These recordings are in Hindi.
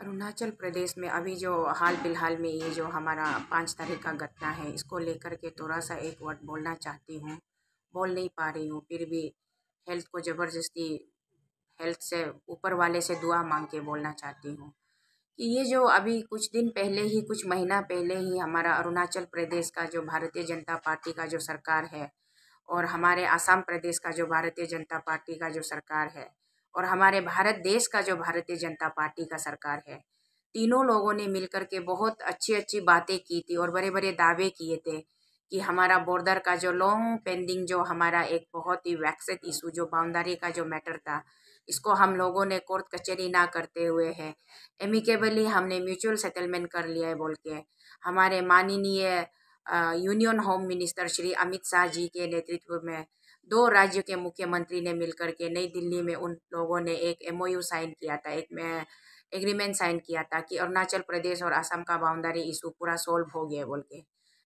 अरुणाचल प्रदेश में अभी जो हाल फिलहाल में ये जो हमारा पाँच तारीख का घटना है इसको लेकर के थोड़ा सा एक वर्ड बोलना चाहती हूँ बोल नहीं पा रही हूँ फिर भी हेल्थ को ज़बरदस्ती हेल्थ से ऊपर वाले से दुआ मांग के बोलना चाहती हूँ कि ये जो अभी कुछ दिन पहले ही कुछ महीना पहले ही हमारा अरुणाचल प्रदेश का जो भारतीय जनता पार्टी का जो सरकार है और हमारे आसाम प्रदेश का जो भारतीय जनता पार्टी का जो सरकार है और हमारे भारत देश का जो भारतीय जनता पार्टी का सरकार है तीनों लोगों ने मिलकर के बहुत अच्छी अच्छी बातें की थी और बड़े बड़े दावे किए थे कि हमारा बॉर्डर का जो लॉन्ग पेंडिंग जो हमारा एक बहुत ही वैक्सित इशू जो बाउंड्री का जो मैटर था इसको हम लोगों ने कोर्ट कचहरी ना करते हुए है एमिकेबली हमने म्यूचुअल सेटलमेंट कर लिया है बोल के हमारे माननीय union home minister Shri Amit Shah ji के नेतृत्व में दो राज्यों के मुख्यमंत्री ने मिलकर के नई दिल्ली में उन लोगों ने एक एमओयू साइन किया था एक में एग्रीमेंट साइन किया था कि अरुणाचल प्रदेश और असम का बाउंड्री इशू पूरा सॉल्व हो गया बोल के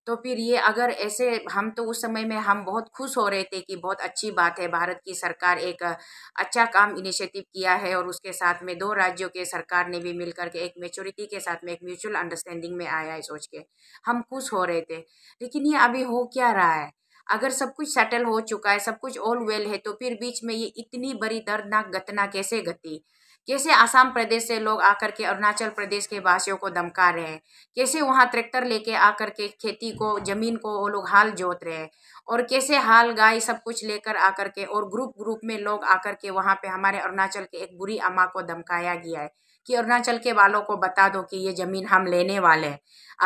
तो फिर ये अगर ऐसे हम तो उस समय में हम बहुत खुश हो रहे थे कि बहुत अच्छी बात है भारत की सरकार एक अच्छा काम इनिशिएटिव किया है और उसके साथ में दो राज्यों के सरकार ने भी मिलकर के एक मेचोरिटी के साथ में एक म्यूचुअल अंडरस्टैंडिंग में आया है सोच के हम खुश हो रहे थे लेकिन ये अभी हो क्या रहा है अगर सब कुछ सेटल हो चुका है सब कुछ ऑल वेल है तो फिर बीच में ये इतनी बड़ी दर्दनाक घटना कैसे घटी कैसे आसाम प्रदेश से लोग आकर के अरुणाचल प्रदेश के वासियों को धमका रहे हैं कैसे वहाँ ट्रैक्टर लेके आकर के खेती को ज़मीन को वो लोग हाल जोत रहे हैं और कैसे हाल गाय सब कुछ लेकर आकर के और ग्रुप ग्रुप में लोग आकर के वहाँ पे हमारे अरुणाचल के एक बुरी अम्मा को धमकाया गया है कि अरुणाचल के वालों को बता दो कि ये ज़मीन हम लेने वाले हैं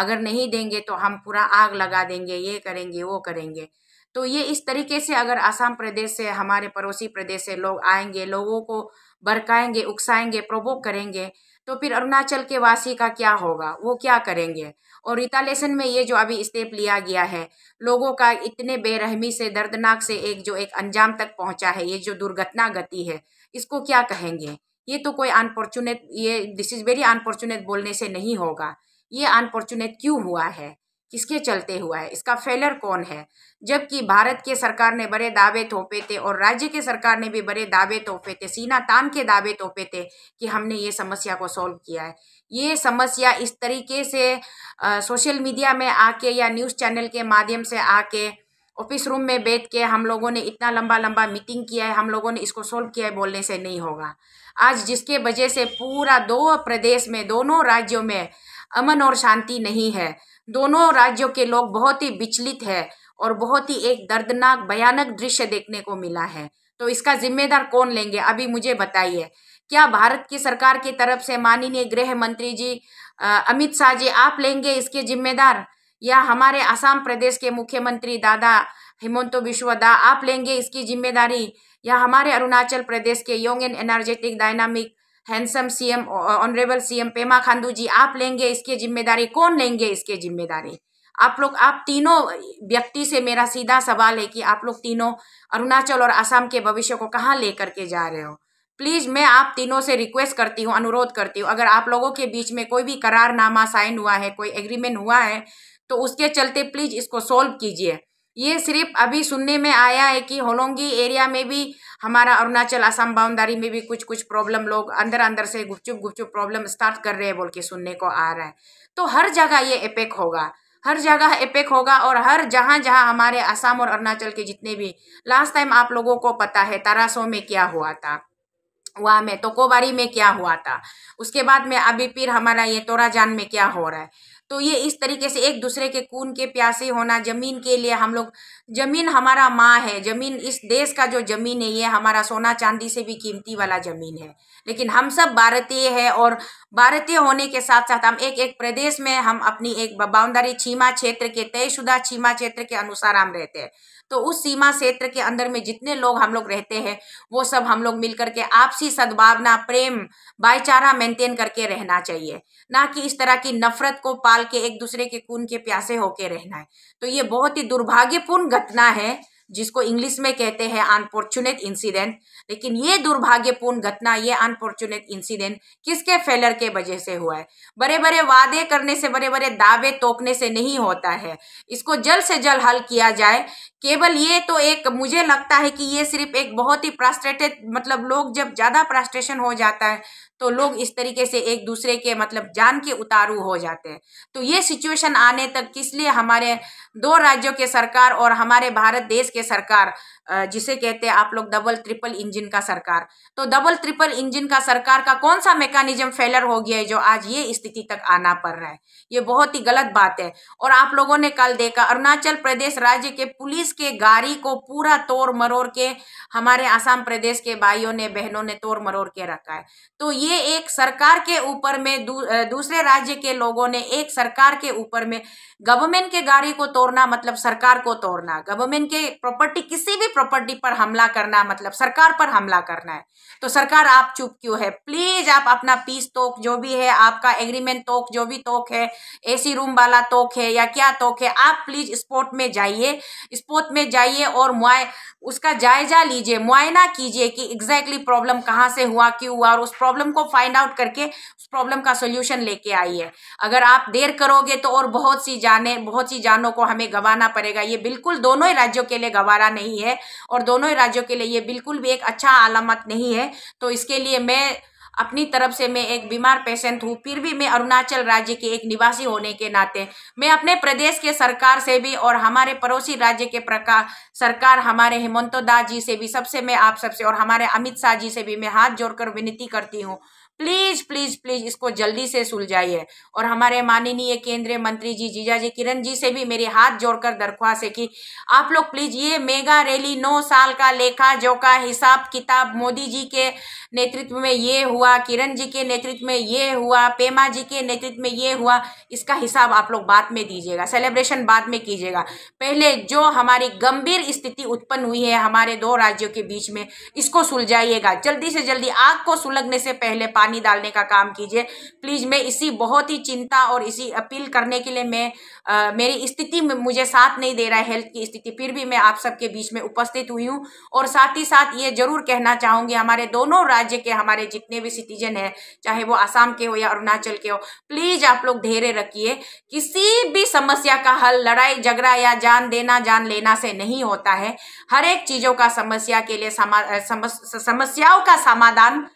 अगर नहीं देंगे तो हम पूरा आग लगा देंगे ये करेंगे वो करेंगे तो ये इस तरीके से अगर आसाम प्रदेश से हमारे पड़ोसी प्रदेश से लोग आएंगे लोगों को भड़काएंगे उकसाएंगे प्रोवोक करेंगे तो फिर अरुणाचल के वासी का क्या होगा वो क्या करेंगे और रिटालेशन में ये जो अभी स्टेप लिया गया है लोगों का इतने बेरहमी से दर्दनाक से एक जो एक अंजाम तक पहुंचा है ये जो दुर्घटना गति है इसको क्या कहेंगे ये तो कोई अनफॉर्चुनेट ये दिस इज़ वेरी अनफॉर्चुनेट बोलने से नहीं होगा ये अनफॉर्चुनेट क्यों हुआ है किसके चलते हुआ है इसका फेलर कौन है जबकि भारत के सरकार ने बड़े दावे थोपे थे और राज्य के सरकार ने भी बड़े दावे थोपे थे सीना तान के दावे थोपे थे कि हमने ये समस्या को सॉल्व किया है ये समस्या इस तरीके से आ, सोशल मीडिया में आके या न्यूज़ चैनल के माध्यम से आके ऑफिस रूम में बैठ के हम लोगों ने इतना लंबा लंबा मीटिंग किया है हम लोगों ने इसको सोल्व किया है बोलने से नहीं होगा आज जिसके वजह से पूरा दो प्रदेश में दोनों राज्यों में अमन और शांति नहीं है दोनों राज्यों के लोग बहुत ही विचलित है और बहुत ही एक दर्दनाक भयानक दृश्य देखने को मिला है तो इसका जिम्मेदार कौन लेंगे अभी मुझे बताइए क्या भारत की सरकार की तरफ से माननीय गृह मंत्री जी अमित शाह जी आप लेंगे इसके जिम्मेदार या हमारे आसाम प्रदेश के मुख्यमंत्री दादा हिमंतो दा आप लेंगे इसकी जिम्मेदारी या हमारे अरुणाचल प्रदेश के young and energetic dynamic handsome CM honourable CM Pema Khandu ji आप लेंगे इसकी जिम्मेदारी कौन लेंगे इसके जिम्मेदारी आप लोग आप तीनों व्यक्ति से मेरा सीधा सवाल है कि आप लोग तीनों अरुणाचल और असम के भविष्य को कहाँ लेकर के जा रहे हो प्लीज़ मैं आप तीनों से रिक्वेस्ट करती हूँ अनुरोध करती हूँ अगर आप लोगों के बीच में कोई भी करारनामा साइन हुआ है कोई एग्रीमेंट हुआ है तो उसके चलते प्लीज़ इसको सोल्व कीजिए ये सिर्फ अभी सुनने में आया है कि होलोंगी एरिया में भी हमारा अरुणाचल असम बाउंड्री में भी कुछ कुछ प्रॉब्लम लोग अंदर अंदर से गुपचुप गुपचुप प्रॉब्लम स्टार्ट कर रहे हैं बोल के सुनने को आ रहा है तो हर जगह ये एपेक होगा हर जगह एपेक होगा और हर जहाँ जहाँ हमारे असम और अरुणाचल के जितने भी लास्ट टाइम आप लोगों को पता है तारासो में क्या हुआ था वहाँ में तोकोबारी में क्या हुआ था उसके बाद में अभी फिर हमारा ये तोराजान में क्या हो रहा है तो ये इस तरीके से एक दूसरे के खून के प्यासे होना ज़मीन के लिए हम लोग ज़मीन हमारा माँ है ज़मीन इस देश का जो ज़मीन है ये हमारा सोना चांदी से भी कीमती वाला ज़मीन है लेकिन हम सब भारतीय है और भारतीय होने के साथ साथ हम एक एक प्रदेश में हम अपनी एक बाउंडारी छीमा क्षेत्र के तयशुदा छीमा क्षेत्र के अनुसार हम रहते हैं तो उस सीमा क्षेत्र के अंदर में जितने लोग हम लोग रहते हैं वो सब हम लोग मिलकर के आपसी सद्भावना प्रेम भाईचारा मेंटेन करके रहना चाहिए ना कि इस तरह की नफरत को पाल के एक दूसरे के खून के प्यासे होके रहना है तो ये बहुत ही दुर्भाग्यपूर्ण घटना है जिसको इंग्लिश में कहते हैं अनफॉर्चुनेट इंसिडेंट लेकिन ये दुर्भाग्यपूर्ण घटना ये अनफॉर्चुनेट इंसिडेंट किसके फेलर के वजह से हुआ है बड़े बड़े वादे करने से बड़े बड़े दावे तोकने से नहीं होता है इसको जल्द से जल्द हल किया जाए केवल ये तो एक मुझे लगता है कि ये सिर्फ एक बहुत ही फ्रस्ट्रेटेड मतलब लोग जब ज़्यादा फ्रस्ट्रेशन हो जाता है तो लोग इस तरीके से एक दूसरे के मतलब जान के उतारू हो जाते हैं तो ये सिचुएशन आने तक किस लिए हमारे दो राज्यों के सरकार और हमारे भारत देश के सरकार जिसे कहते हैं आप लोग डबल ट्रिपल इंजन का सरकार तो डबल ट्रिपल इंजन का सरकार का कौन सा मेकानिज्म फेलर हो गया है जो आज ये स्थिति तक आना पड़ रहा है ये बहुत ही गलत बात है और आप लोगों ने कल देखा अरुणाचल प्रदेश राज्य के पुलिस के गाड़ी को पूरा तोड़ मरोड़ के हमारे आसाम प्रदेश के भाइयों ने बहनों ने तोड़ मरोड़ के रखा है तो ये ये एक सरकार के ऊपर में दू, दूसरे राज्य के लोगों ने एक सरकार के ऊपर में गवर्नमेंट के गाड़ी को तोड़ना मतलब सरकार को तोड़ना गवर्नमेंट के प्रॉपर्टी किसी भी प्रॉपर्टी पर हमला करना मतलब सरकार पर हमला करना है तो सरकार आप चुप क्यों है प्लीज आप अपना पीस तोक जो भी है आपका एग्रीमेंट तोक जो भी तोक है एसी रूम वाला तोक है या क्या तोक है आप प्लीज स्पोर्ट में जाइए स्पोर्ट में जाइए और मुआ उसका जायजा लीजिए मुआयना कीजिए कि एग्जैक्टली प्रॉब्लम कहाँ से हुआ क्यों हुआ और उस प्रॉब्लम को फाइंड आउट करके उस प्रॉब्लम का सोल्यूशन लेके आइए अगर आप देर करोगे तो और बहुत सी जाने बहुत सी जानों को हमें गंवाना पड़ेगा ये बिल्कुल दोनों ही राज्यों के लिए गंवारा नहीं है और दोनों ही राज्यों के लिए ये बिल्कुल भी एक अच्छा आलामत नहीं है तो इसके लिए मैं अपनी तरफ से मैं एक बीमार पेशेंट हूँ फिर भी मैं अरुणाचल राज्य की एक निवासी होने के नाते मैं अपने प्रदेश के सरकार से भी और हमारे पड़ोसी राज्य के प्रकार सरकार हमारे हेमंतो दास जी से भी सबसे मैं आप सबसे और हमारे अमित शाह जी से भी मैं हाथ जोड़कर विनती करती हूँ प्लीज प्लीज प्लीज इसको जल्दी से सुलझाइए और हमारे माननीय केंद्रीय मंत्री जी जीजा जी किरण जी से भी मेरे हाथ जोड़कर दरख्वास्त है कि आप लोग प्लीज ये मेगा रैली नौ साल का लेखा जोखा हिसाब किताब मोदी जी के नेतृत्व में ये हुआ किरण जी के नेतृत्व में ये हुआ पेमा जी के नेतृत्व में ये हुआ इसका हिसाब आप लोग बाद में दीजिएगा सेलिब्रेशन बाद में कीजिएगा पहले जो हमारी गंभीर स्थिति उत्पन्न हुई है हमारे दो राज्यों के बीच में इसको सुलझाइएगा जल्दी से जल्दी आग को सुलगने से पहले पानी डालने का काम कीजिए प्लीज़ मैं इसी बहुत ही चिंता और इसी अपील करने के लिए मैं आ, मेरी स्थिति मुझे साथ नहीं दे रहा है हेल्थ की स्थिति फिर भी मैं आप सबके बीच में उपस्थित हुई हूँ और साथ ही साथ ये जरूर कहना चाहूंगी हमारे दोनों राज्य के हमारे जितने भी सिटीजन है चाहे वो आसाम के हो या अरुणाचल के हो प्लीज़ आप लोग धैर्य रखिए किसी भी समस्या का हल लड़ाई झगड़ा या जान देना जान लेना से नहीं होता है हर एक चीज़ों का समस्या के लिए समा, समस्याओं का समाधान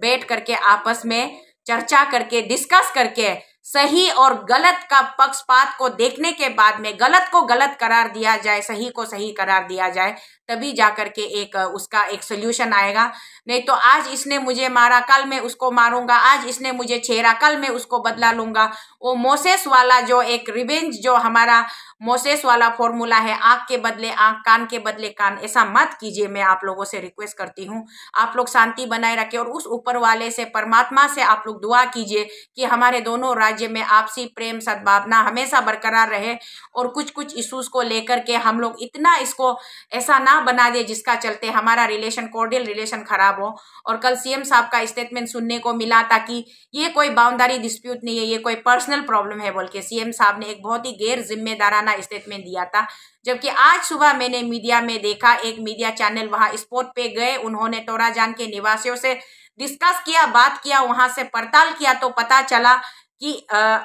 बैठ करके आपस में चर्चा करके डिस्कस करके सही और गलत का पक्षपात को देखने के बाद में गलत को गलत करार दिया जाए सही को सही करार दिया जाए तभी जा करके एक उसका एक सोल्यूशन आएगा नहीं तो आज इसने मुझे मारा कल मैं उसको मारूंगा आज इसने मुझे छेड़ा कल मैं उसको बदला लूंगा वो मोसेस वाला जो एक रिवेंज जो हमारा मोसेस वाला फॉर्मूला है आँख के बदले आँख कान के बदले कान ऐसा मत कीजिए मैं आप लोगों से रिक्वेस्ट करती हूँ आप लोग शांति बनाए रखें और उस ऊपर वाले से परमात्मा से आप लोग दुआ कीजिए कि हमारे दोनों राज्य में आपसी प्रेम सद्भावना हमेशा बरकरार रहे और कुछ कुछ इशूज़ को लेकर के हम लोग इतना इसको ऐसा ना ना बना दे जिसका चलते हमारा रिलेशन कॉर्डियल रिलेशन खराब हो और कल सीएम साहब का स्टेटमेंट सुनने को मिला ताकि ये कोई बाउंडारी डिस्प्यूट नहीं है ये कोई पर्सनल प्रॉब्लम है बोल के सीएम साहब ने एक बहुत ही गैर जिम्मेदाराना स्टेटमेंट दिया था जबकि आज सुबह मैंने मीडिया में देखा एक मीडिया चैनल वहां स्पोर्ट पे गए उन्होंने टोराजान के निवासियों से डिस्कस किया बात किया वहां से पड़ताल किया तो पता चला कि आ,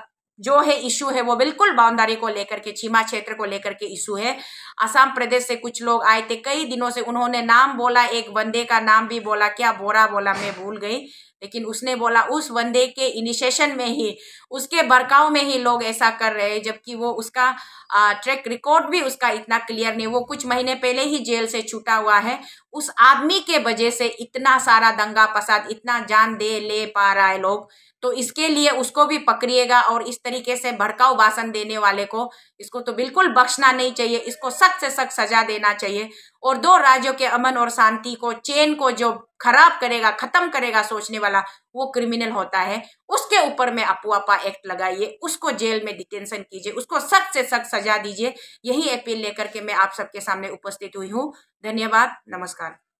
जो है इशू है वो बिल्कुल बाउंड्री को लेकर के छीमा क्षेत्र को लेकर के इशू है असम प्रदेश से कुछ लोग आए थे कई दिनों से उन्होंने नाम बोला एक बंदे का नाम भी बोला क्या बोरा बोला मैं भूल गई लेकिन उसने बोला उस बंदे के इनिशिएशन में ही उसके बरकाव में ही लोग ऐसा कर रहे हैं जबकि वो उसका ट्रैक रिकॉर्ड भी उसका इतना क्लियर नहीं वो कुछ महीने पहले ही जेल से छूटा हुआ है उस आदमी के वजह से इतना सारा दंगा फसाद इतना जान दे ले पा रहा है लोग तो इसके लिए उसको भी पकड़िएगा और इस तरीके से भड़काऊ भाषण देने वाले को इसको तो बिल्कुल बख्शना नहीं चाहिए इसको सख्त सख्त से सख्त सजा देना चाहिए और दो राज्यों के अमन और शांति को चेन को जो खराब करेगा खत्म करेगा सोचने वाला वो क्रिमिनल होता है उसके ऊपर में अपुआपा एक्ट लगाइए उसको जेल में डिटेंशन कीजिए उसको सख्त से सख्त सजा दीजिए यही अपील लेकर के मैं आप सबके सामने उपस्थित हुई हूँ धन्यवाद नमस्कार